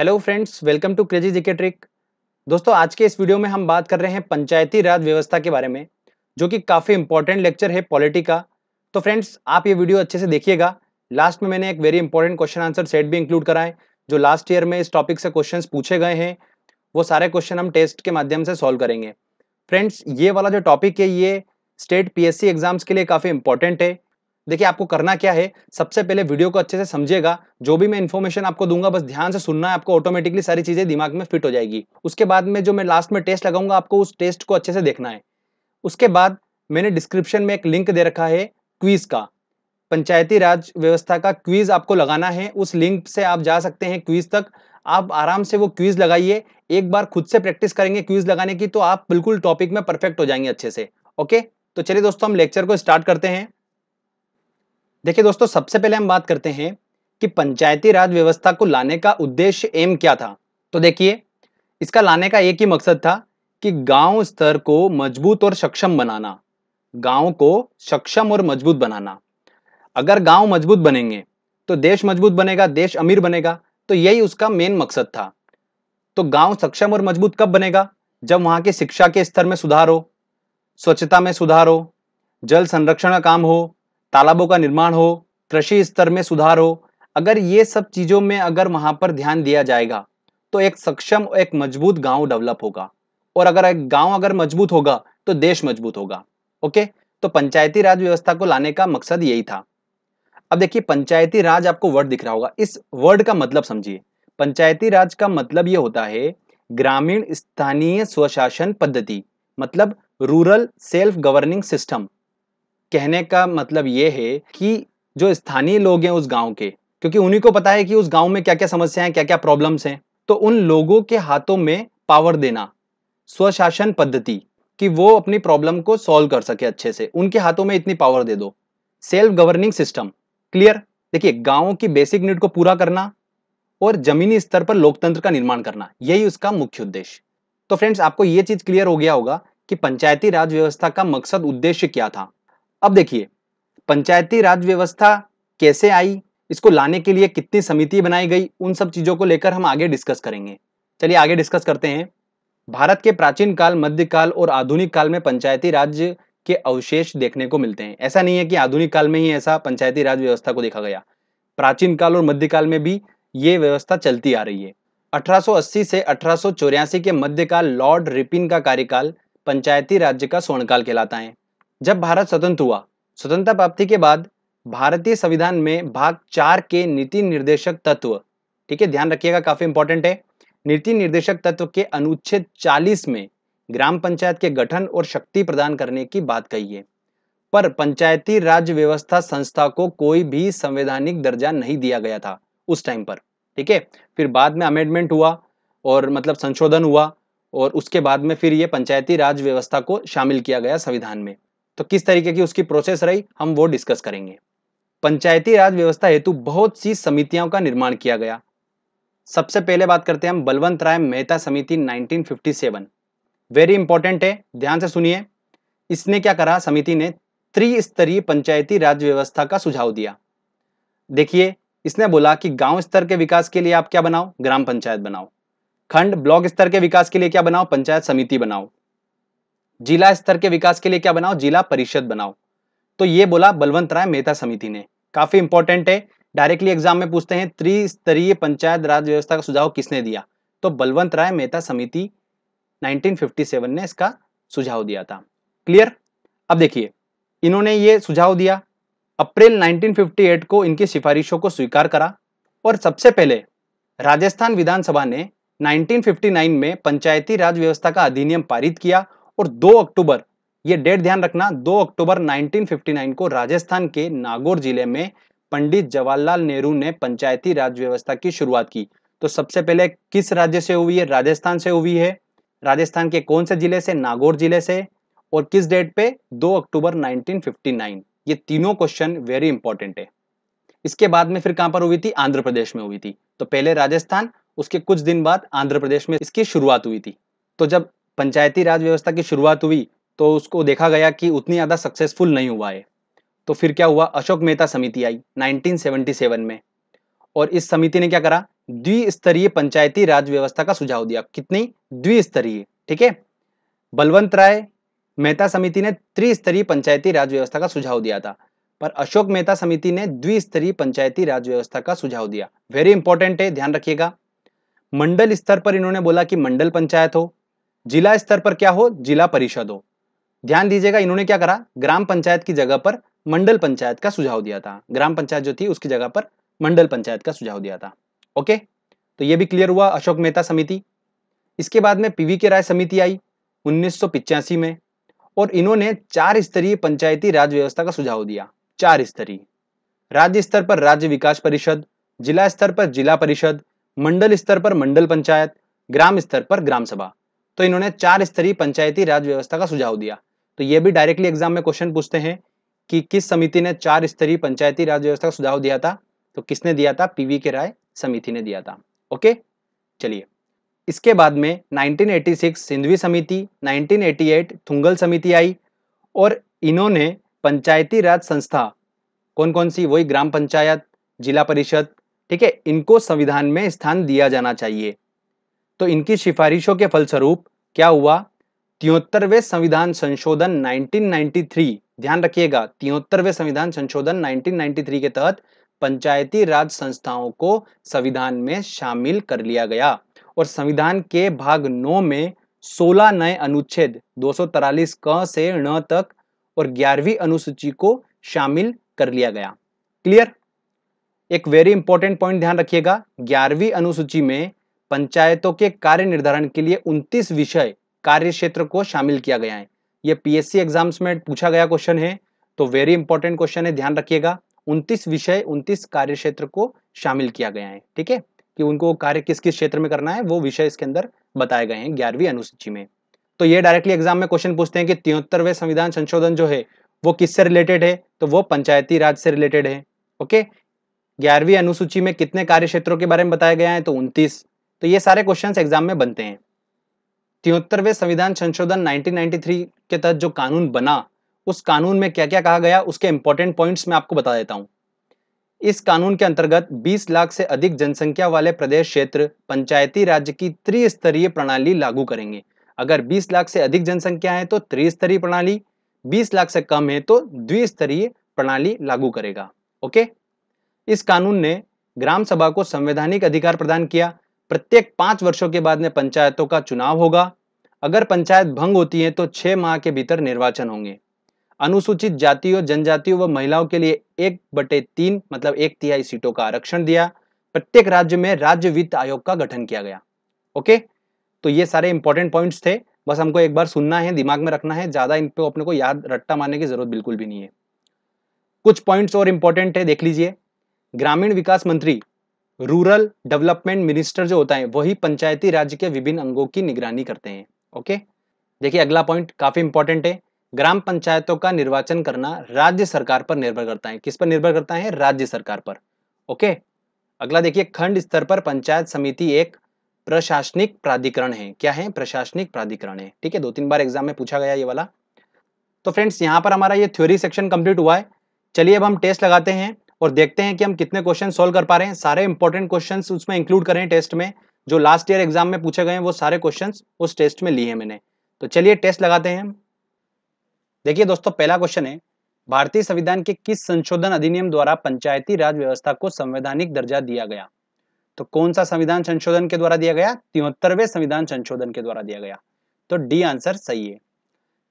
hello friends welcome to crazy GK trick दोस्तों आज के इस वीडियो में हम बात कर रहे हैं पंचायती राज व्यवस्था के बारे में जो कि काफ़ी इंपॉर्टेंट लेक्चर है पॉलिटी का तो फ्रेंड्स आप ये वीडियो अच्छे से देखिएगा लास्ट में मैंने एक very important question answer set भी इंक्लूड करा है जो लास्ट ईयर में इस टॉपिक से क्वेश्चन पूछे गए हैं वो सारे क्वेश्चन हम टेस्ट के माध्यम से सॉल्व करेंगे फ्रेंड्स ये वाला जो टॉपिक है ये स्टेट पी एग्जाम्स के लिए काफ़ी इंपॉर्टेंट है देखिए आपको करना क्या है सबसे पहले वीडियो को अच्छे से समझेगा जो भी मैं इन्फॉर्मेशन आपको दूंगा बस ध्यान से सुनना है आपको ऑटोमेटिकली सारी चीजें दिमाग में फिट हो जाएगी उसके बाद में जो मैं लास्ट में टेस्ट लगाऊंगा आपको उस टेस्ट को अच्छे से देखना है उसके बाद मैंने डिस्क्रिप्शन में एक लिंक दे रखा है क्वीज का पंचायती राज व्यवस्था का क्वीज आपको लगाना है उस लिंक से आप जा सकते हैं क्वीज तक आप आराम से वो क्वीज लगाइए एक बार खुद से प्रैक्टिस करेंगे क्वीज लगाने की तो आप बिल्कुल टॉपिक में परफेक्ट हो जाएंगे अच्छे से ओके तो चलिए दोस्तों हम लेक्चर को स्टार्ट करते हैं देखिए दोस्तों सबसे पहले हम बात करते हैं कि पंचायती राज व्यवस्था को लाने का उद्देश्य एम क्या था तो देखिए इसका लाने का एक ही मकसद था कि गांव स्तर को मजबूत और सक्षम बनाना गांव को सक्षम और मजबूत बनाना अगर गांव मजबूत बनेंगे तो देश मजबूत बनेगा देश अमीर बनेगा तो यही उसका मेन मकसद था तो गांव सक्षम और मजबूत कब बनेगा जब वहां के शिक्षा के स्तर में सुधार हो स्वच्छता में सुधार हो जल संरक्षण का काम हो तालाबों का निर्माण हो कृषि स्तर में सुधार हो अगर ये सब चीज़ों में अगर वहां पर ध्यान दिया जाएगा तो एक सक्षम और एक मजबूत गांव डेवलप होगा और अगर एक गांव अगर मजबूत होगा तो देश मजबूत होगा ओके तो पंचायती राज व्यवस्था को लाने का मकसद यही था अब देखिए पंचायती राज आपको वर्ड दिख रहा होगा इस वर्ड का मतलब समझिए पंचायती राज का मतलब ये होता है ग्रामीण स्थानीय स्वशासन पद्धति मतलब रूरल सेल्फ गवर्निंग सिस्टम कहने का मतलब ये है कि जो स्थानीय लोग हैं उस गांव के क्योंकि उन्हीं को पता है कि उस गांव में क्या क्या समस्याएं हैं क्या क्या प्रॉब्लम्स हैं तो उन लोगों के हाथों में पावर देना स्वशासन पद्धति कि वो अपनी प्रॉब्लम को सॉल्व कर सके अच्छे से उनके हाथों में इतनी पावर दे दो सेल्फ गवर्निंग सिस्टम क्लियर देखिए गाँव की बेसिक नीड को पूरा करना और जमीनी स्तर पर लोकतंत्र का निर्माण करना यही उसका मुख्य उद्देश्य तो फ्रेंड्स आपको ये चीज क्लियर हो गया होगा कि पंचायती राज व्यवस्था का मकसद उद्देश्य क्या था अब देखिए पंचायती राज व्यवस्था कैसे आई इसको लाने के लिए कितनी समिति बनाई गई उन सब चीज़ों को लेकर हम आगे डिस्कस करेंगे चलिए आगे डिस्कस करते हैं भारत के प्राचीन काल मध्यकाल और आधुनिक काल में पंचायती राज के अवशेष देखने को मिलते हैं ऐसा नहीं है कि आधुनिक काल में ही ऐसा पंचायती राज व्यवस्था को देखा गया प्राचीन काल और मध्यकाल में भी ये व्यवस्था चलती आ रही है 1880 से अठारह के मध्यकाल लॉर्ड रिपिन का कार्यकाल पंचायती राज्य का स्वर्णकाल कहलाता है जब भारत स्वतंत्र हुआ स्वतंत्रता प्राप्ति के बाद भारतीय संविधान में भाग चार के नीति निर्देशक तत्व ठीक है ध्यान रखिएगा काफी इंपॉर्टेंट है नीति निर्देशक तत्व के अनुच्छेद 40 में ग्राम पंचायत के गठन और शक्ति प्रदान करने की बात कही है पर पंचायती राज व्यवस्था संस्था को कोई भी संवैधानिक दर्जा नहीं दिया गया था उस टाइम पर ठीक है फिर बाद में अमेंडमेंट हुआ और मतलब संशोधन हुआ और उसके बाद में फिर ये पंचायती राज व्यवस्था को शामिल किया गया संविधान में तो किस तरीके की उसकी प्रोसेस रही हम वो डिस्कस करेंगे पंचायती राज व्यवस्था हेतु बहुत सी समितियों का निर्माण किया गया सबसे पहले बात करते हैं हम बलवंत राय मेहता समिति 1957 वेरी इंपॉर्टेंट है ध्यान से सुनिए इसने क्या करा समिति ने त्रिस्तरीय पंचायती राज व्यवस्था का सुझाव दिया देखिए इसने बोला कि गांव स्तर के विकास के लिए आप क्या बनाओ ग्राम पंचायत बनाओ खंड ब्लॉक स्तर के विकास के लिए क्या बनाओ पंचायत समिति बनाओ जिला स्तर के विकास के लिए क्या बनाओ जिला परिषद बनाओ तो ये बोला बलवंत राय मेहता समिति ने काफी इंपॉर्टेंट है डायरेक्टली एग्जाम में पूछते हैं त्रिस्तरीय पंचायत राज व्यवस्था का सुझाव किसने दिया तो बलवंत राय मेहता समिति 1957 ने इसका सुझाव दिया था क्लियर अब देखिए इन्होंने ये सुझाव दिया अप्रैल 1958 को इनकी सिफारिशों को स्वीकार करा और सबसे पहले राजस्थान विधानसभा ने 1959 में पंचायती राज व्यवस्था का अधिनियम पारित किया और 2 अक्टूबर ये डेट ध्यान रखना 2 अक्टूबर 1959 को राजस्थान के नागौर जिले में पंडित जवाहरलाल नेहरू ने पंचायती राज व्यवस्था की शुरुआत की तो सबसे पहले किस राज्य से हुई है राजस्थान से हुई है राजस्थान के कौन से जिले से नागौर जिले से और किस डेट पे 2 अक्टूबर 1959 ये तीनों क्वेश्चन वेरी इंपॉर्टेंट है इसके बाद में फिर कहां पर हुई थी आंध्र प्रदेश में हुई थी तो पहले राजस्थान उसके कुछ दिन बाद आंध्र प्रदेश में इसकी शुरुआत हुई थी तो जब पंचायती राज व्यवस्था की शुरुआत हुई तो उसको देखा गया कि उतनी ज़्यादा सक्सेसफुल नहीं हुआ है तो फिर क्या हुआ अशोक मेहता समिति आई 1977 में और इस समिति ने क्या करा द्विस्तरीय पंचायती राज व्यवस्था का सुझाव दिया कितनी द्विस्तरीय ठीक है बलवंत राय मेहता समिति ने त्रिस्तरीय पंचायती राज व्यवस्था का सुझाव दिया था पर अशोक मेहता समिति ने द्विस्तरीय पंचायती राज व्यवस्था का सुझाव दिया वेरी इंपॉर्टेंट है ध्यान रखिएगा मंडल स्तर पर इन्होंने बोला कि मंडल पंचायत हो जिला स्तर पर क्या हो जिला परिषद हो ध्यान दीजिएगा इन्होंने क्या करा ग्राम पंचायत की जगह पर मंडल पंचायत का सुझाव दिया था ग्राम पंचायत जो थी उसकी जगह पर मंडल पंचायत का सुझाव दिया था ओके तो ये भी क्लियर हुआ अशोक मेहता समिति इसके बाद में पीवी के राय समिति आई उन्नीस में और इन्होंने चार स्तरीय पंचायती राज व्यवस्था का सुझाव दिया चार स्तरीय राज्य स्तर पर राज्य विकास परिषद जिला स्तर पर जिला परिषद मंडल स्तर पर मंडल पंचायत ग्राम स्तर पर ग्राम सभा तो इन्होंने चार स्तरीय पंचायती राज व्यवस्था का सुझाव दिया तो ये भी डायरेक्टली एग्जाम में क्वेश्चन पूछते हैं कि किस समिति ने चार स्तरीय पंचायती राज व्यवस्था का सुझाव दिया था तो किसने दिया था पीवी के राय समिति ने दिया था ओके चलिए इसके बाद में 1986 सिंधवी समिति 1988 थुंगल समिति आई और इन्होंने पंचायती राज संस्था कौन कौन सी वही ग्राम पंचायत जिला परिषद ठीक है इनको संविधान में स्थान दिया जाना चाहिए तो इनकी सिफारिशों के फलस्वरूप क्या हुआ तिहत्तरवे संविधान संशोधन 1993 ध्यान रखिएगा तिहत्तरवे संविधान संशोधन 1993 के तहत पंचायती राज संस्थाओं को संविधान में शामिल कर लिया गया और संविधान के भाग नौ में 16 नए अनुच्छेद दो क से ण तक और ग्यारहवीं अनुसूची को शामिल कर लिया गया क्लियर एक वेरी इंपॉर्टेंट पॉइंट ध्यान रखिएगा ग्यारहवीं अनुसूची में पंचायतों के कार्य निर्धारण के लिए 29 विषय कार्य क्षेत्र को शामिल किया गया है यह पीएससी एग्जाम्स में पूछा गया क्वेश्चन है तो वेरी इंपॉर्टेंट क्वेश्चन है ध्यान रखिएगा 29 विषय 29 कार्य क्षेत्र को शामिल किया गया है ठीक है कि उनको कार्य किस किस क्षेत्र में करना है वो विषय इसके अंदर बताए गए हैं ग्यारहवीं अनुसूची में तो ये डायरेक्टली एग्जाम में क्वेश्चन पूछते हैं कि तिहत्तरवे संविधान संशोधन जो है वो किससे रिलेटेड है तो वो पंचायती राज से रिलेटेड है ओके ग्यारहवीं अनुसूची में कितने कार्य क्षेत्रों के बारे में बताया गया है तो उनतीस तो ये सारे क्वेश्चंस एग्जाम में बनते हैं तिहत्तरवें संविधान संशोधन 1993 के तहत जो कानून बना उस कानून में क्या क्या कहा गया उसके इंपॉर्टेंट पॉइंट्स मैं आपको बता देता हूं इस कानून के अंतर्गत 20 लाख से अधिक जनसंख्या वाले प्रदेश क्षेत्र पंचायती राज्य की त्रिस्तरीय प्रणाली लागू करेंगे अगर 20 लाख से अधिक जनसंख्या है तो त्रिस्तरीय प्रणाली 20 लाख से कम है तो द्विस्तरीय प्रणाली लागू करेगा ओके इस कानून ने ग्राम सभा को संवैधानिक अधिकार प्रदान किया प्रत्येक पांच वर्षों के बाद में पंचायतों का चुनाव होगा अगर पंचायत भंग होती है तो छह माह के भीतर निर्वाचन होंगे अनुसूचित जातियों जनजातियों व महिलाओं के लिए एक बटे तीन मतलब एक तिहाई सीटों का आरक्षण दिया प्रत्येक राज्य में राज्य वित्त आयोग का गठन किया गया ओके तो ये सारे इंपॉर्टेंट पॉइंट्स थे बस हमको एक बार सुनना है दिमाग में रखना है ज्यादा इन पे अपने को याद रट्टा मारने की जरूरत बिल्कुल भी नहीं है कुछ पॉइंट्स और इंपॉर्टेंट है देख लीजिए ग्रामीण विकास मंत्री रूरल डेवलपमेंट मिनिस्टर जो होता है वही पंचायती राज्य के विभिन्न अंगों की निगरानी करते हैं ओके देखिए अगला पॉइंट काफी इंपॉर्टेंट है ग्राम पंचायतों का निर्वाचन करना राज्य सरकार पर निर्भर करता है किस पर निर्भर करता है राज्य सरकार पर ओके अगला देखिए खंड स्तर पर पंचायत समिति एक प्रशासनिक प्राधिकरण है क्या है प्रशासनिक प्राधिकरण है ठीक है दो तीन बार एग्जाम में पूछा गया ये वाला तो फ्रेंड्स यहाँ पर हमारा ये थ्योरी सेक्शन कंप्लीट हुआ है चलिए अब हम टेस्ट लगाते हैं और देखते हैं कि हम कितने क्वेश्चन सोल्व कर पा रहे हैं सारे इंपॉर्टेंट क्वेश्चन उसमें इंक्लूड करें टेस्ट में जो लास्ट ईयर एग्जाम में पूछे गए हैं वो सारे क्वेश्चन उस टेस्ट में लिए मैंने तो चलिए टेस्ट लगाते हैं देखिए दोस्तों पहला क्वेश्चन है भारतीय संविधान के किस संशोधन अधिनियम द्वारा पंचायती राज व्यवस्था को संवैधानिक दर्जा दिया गया तो कौन सा संविधान संशोधन के द्वारा दिया गया तिहत्तरवे संविधान संशोधन के द्वारा दिया गया तो डी आंसर सही है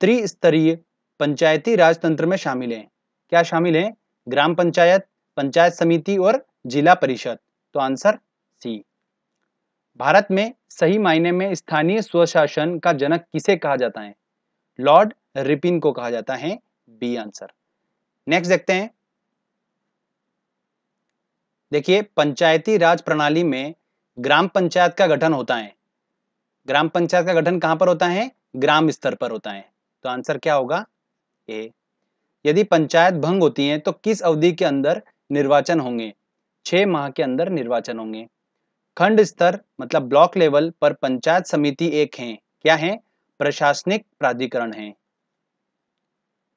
त्रिस्तरीय पंचायती राजतंत्र में शामिल है क्या शामिल है ग्राम पंचायत पंचायत समिति और जिला परिषद तो आंसर सी भारत में सही मायने में स्थानीय स्वशासन का जनक किसे कहा जाता है लॉर्ड रिपिन को कहा जाता है बी आंसर नेक्स्ट देखते हैं देखिए पंचायती राज प्रणाली में ग्राम पंचायत का गठन होता है ग्राम पंचायत का गठन कहां पर होता है ग्राम स्तर पर होता है तो आंसर क्या होगा ए यदि पंचायत भंग होती है तो किस अवधि के अंदर निर्वाचन होंगे छह माह के अंदर निर्वाचन होंगे खंड स्तर मतलब ब्लॉक लेवल पर पंचायत समिति एक है क्या है प्रशासनिक प्राधिकरण है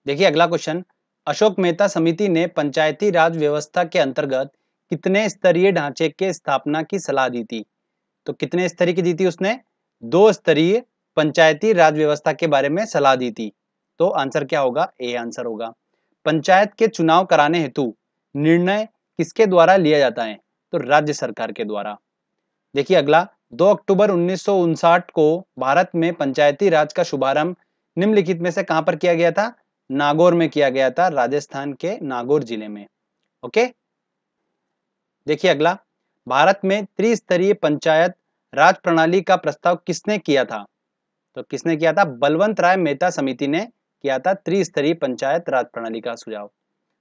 देखिए अगला क्वेश्चन अशोक मेहता समिति ने पंचायती राज व्यवस्था के अंतर्गत कितने स्तरीय ढांचे के स्थापना की सलाह दी थी तो कितने स्तरीय की दी थी उसने दो स्तरीय पंचायती राज व्यवस्था के बारे में सलाह दी थी तो आंसर क्या होगा ए आंसर होगा पंचायत के चुनाव कराने हेतु निर्णय किसके द्वारा लिया जाता है तो राज्य सरकार के द्वारा देखिए अगला 2 अक्टूबर उन्नीस को भारत में पंचायती राज का शुभारंभ निम्नलिखित में से कहां पर किया गया था नागौर में किया गया था राजस्थान के नागौर जिले में ओके देखिए अगला भारत में त्रिस्तरीय पंचायत राज प्रणाली का प्रस्ताव किसने किया था तो किसने किया था बलवंत राय मेहता समिति ने किया था त्रिस्तरीय पंचायत राज प्रणाली का सुझाव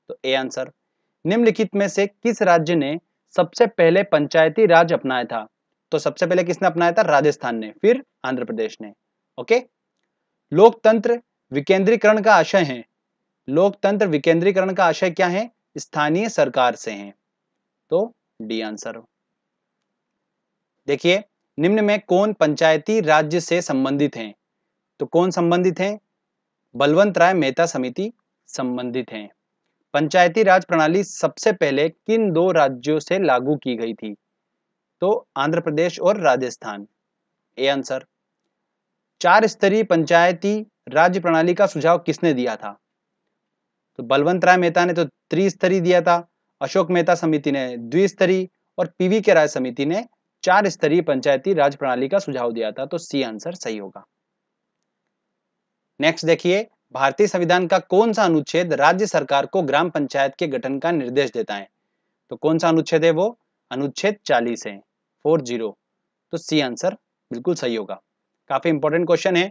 तो ए आंसर निम्नलिखित में से किस राज्य ने सबसे पहले पंचायती राज अपनाया था तो सबसे पहले किसने अपनाया था राजस्थान ने फिर आंध्र प्रदेश ने ओके लोकतंत्र विकेंद्रीकरण का आशय है लोकतंत्र विकेंद्रीकरण का आशय क्या है स्थानीय सरकार से है तो डी आंसर देखिए निम्न में कौन पंचायती राज्य से संबंधित हैं तो कौन संबंधित हैं बलवंत राय मेहता समिति संबंधित हैं पंचायती राज प्रणाली सबसे पहले किन दो राज्यों से लागू की गई थी तो आंध्र प्रदेश और राजस्थान ए आंसर चार स्तरीय पंचायती राज्य प्रणाली का सुझाव किसने दिया था तो बलवंत राय मेहता ने तो त्रिस्तरीय दिया था अशोक मेहता समिति ने द्विस्तरीय और पीवी के राय समिति ने चार स्तरीय पंचायती राज प्रणाली का सुझाव दिया था तो सी आंसर सही होगा नेक्स्ट देखिए भारतीय संविधान का कौन सा अनुच्छेद राज्य सरकार को ग्राम पंचायत के गठन का निर्देश देता है तो कौन सा अनुच्छेद है वो अनुच्छेद चालीस है फोर जीरो तो सी आंसर बिल्कुल सही होगा काफी इंपॉर्टेंट क्वेश्चन है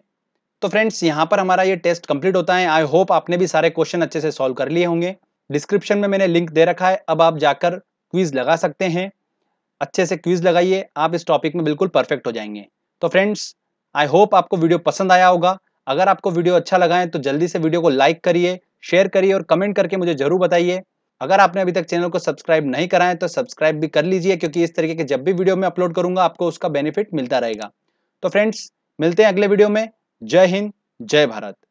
तो फ्रेंड्स यहाँ पर हमारा ये टेस्ट कंप्लीट होता है आई होप आपने भी सारे क्वेश्चन अच्छे से सॉल्व कर लिए होंगे डिस्क्रिप्शन में मैंने लिंक दे रखा है अब आप जाकर क्विज लगा सकते हैं अच्छे से क्विज लगाइए आप इस टॉपिक में बिल्कुल परफेक्ट हो जाएंगे तो फ्रेंड्स आई होप आपको वीडियो पसंद आया होगा अगर आपको वीडियो अच्छा लगा है तो जल्दी से वीडियो को लाइक करिए शेयर करिए और कमेंट करके मुझे जरूर बताइए अगर आपने अभी तक चैनल को सब्सक्राइब नहीं कराया तो सब्सक्राइब भी कर लीजिए क्योंकि इस तरीके के जब भी वीडियो मैं अपलोड करूंगा आपको उसका बेनिफिट मिलता रहेगा तो फ्रेंड्स मिलते हैं अगले वीडियो में जय हिंद जय भारत